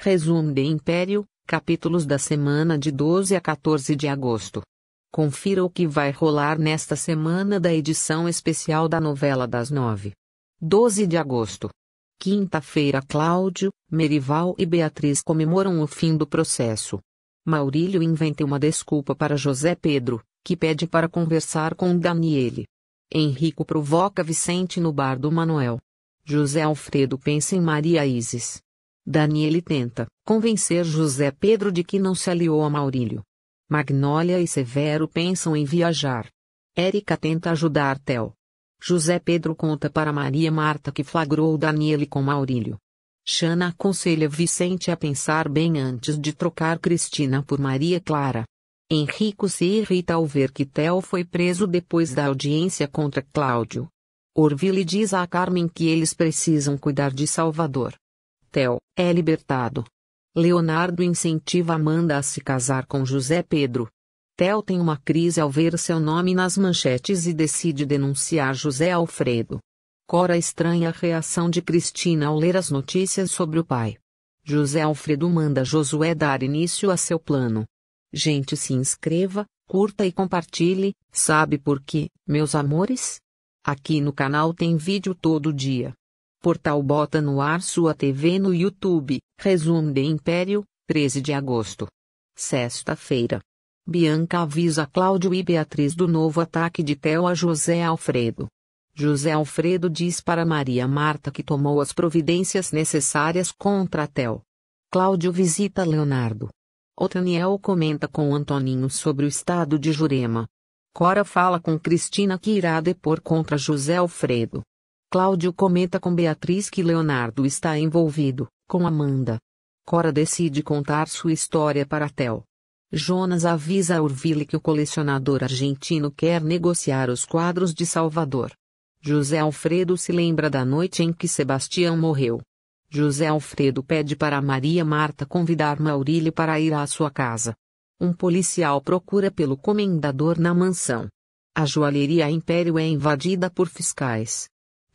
Resumo de Império, capítulos da semana de 12 a 14 de agosto. Confira o que vai rolar nesta semana da edição especial da novela das nove. 12 de agosto. Quinta-feira Cláudio, Merival e Beatriz comemoram o fim do processo. Maurílio inventa uma desculpa para José Pedro, que pede para conversar com Daniele. Henrico provoca Vicente no bar do Manuel. José Alfredo pensa em Maria Isis. Daniele tenta convencer José Pedro de que não se aliou a Maurílio. Magnólia e Severo pensam em viajar. Érica tenta ajudar Tel. José Pedro conta para Maria Marta que flagrou Daniele com Maurílio. Xana aconselha Vicente a pensar bem antes de trocar Cristina por Maria Clara. Henrico se irrita ao ver que Theo foi preso depois da audiência contra Cláudio. Orville diz a Carmen que eles precisam cuidar de Salvador. Castel, é libertado. Leonardo incentiva Amanda a se casar com José Pedro. Tel tem uma crise ao ver seu nome nas manchetes e decide denunciar José Alfredo. Cora estranha a reação de Cristina ao ler as notícias sobre o pai. José Alfredo manda Josué dar início a seu plano. Gente, se inscreva, curta e compartilhe, sabe por quê, meus amores? Aqui no canal tem vídeo todo dia. Portal Bota no ar sua TV no YouTube. Resumo de Império, 13 de agosto. Sexta-feira. Bianca avisa Cláudio e Beatriz do novo ataque de Theo a José Alfredo. José Alfredo diz para Maria Marta que tomou as providências necessárias contra Theo. Cláudio visita Leonardo. Otaniel comenta com Antoninho sobre o estado de Jurema. Cora fala com Cristina que irá depor contra José Alfredo. Cláudio comenta com Beatriz que Leonardo está envolvido com Amanda. Cora decide contar sua história para Tel. Jonas avisa a Urville que o colecionador argentino quer negociar os quadros de Salvador. José Alfredo se lembra da noite em que Sebastião morreu. José Alfredo pede para Maria Marta convidar Maurílio para ir à sua casa. Um policial procura pelo comendador na mansão. A joalheria Império é invadida por fiscais.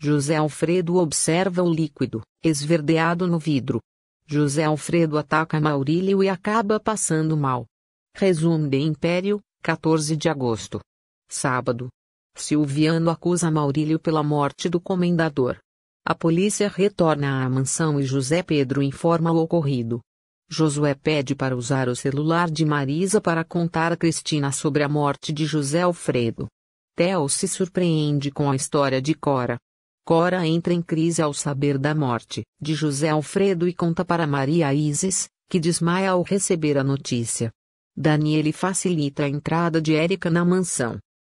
José Alfredo observa o líquido, esverdeado no vidro. José Alfredo ataca Maurílio e acaba passando mal. Resumo de Império, 14 de agosto. Sábado. Silviano acusa Maurílio pela morte do comendador. A polícia retorna à mansão e José Pedro informa o ocorrido. Josué pede para usar o celular de Marisa para contar a Cristina sobre a morte de José Alfredo. Theo se surpreende com a história de Cora. Cora entra em crise ao saber da morte de José Alfredo e conta para Maria Isis, que desmaia ao receber a notícia. Daniele facilita a entrada de Érica na mansão.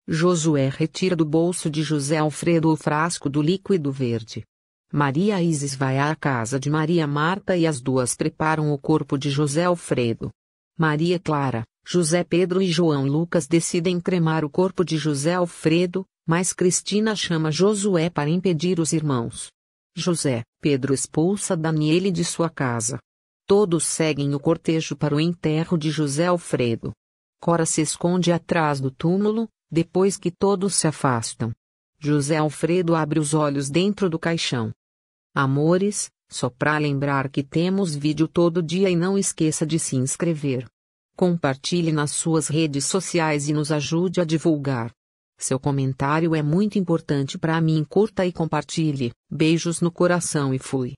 Josué retira do bolso de José Alfredo o frasco do líquido verde. Maria Isis vai à casa de Maria Marta e as duas preparam o corpo de José Alfredo. Maria Clara, José Pedro e João Lucas decidem cremar o corpo de José Alfredo, mas Cristina chama Josué para impedir os irmãos. José, Pedro expulsa Daniele de sua casa. Todos seguem o cortejo para o enterro de José Alfredo. Cora se esconde atrás do túmulo, depois que todos se afastam. José Alfredo abre os olhos dentro do caixão. Amores, só para lembrar que temos vídeo todo dia e não esqueça de se inscrever. Compartilhe nas suas redes sociais e nos ajude a divulgar. Seu comentário é muito importante para mim. Curta e compartilhe. Beijos no coração e fui.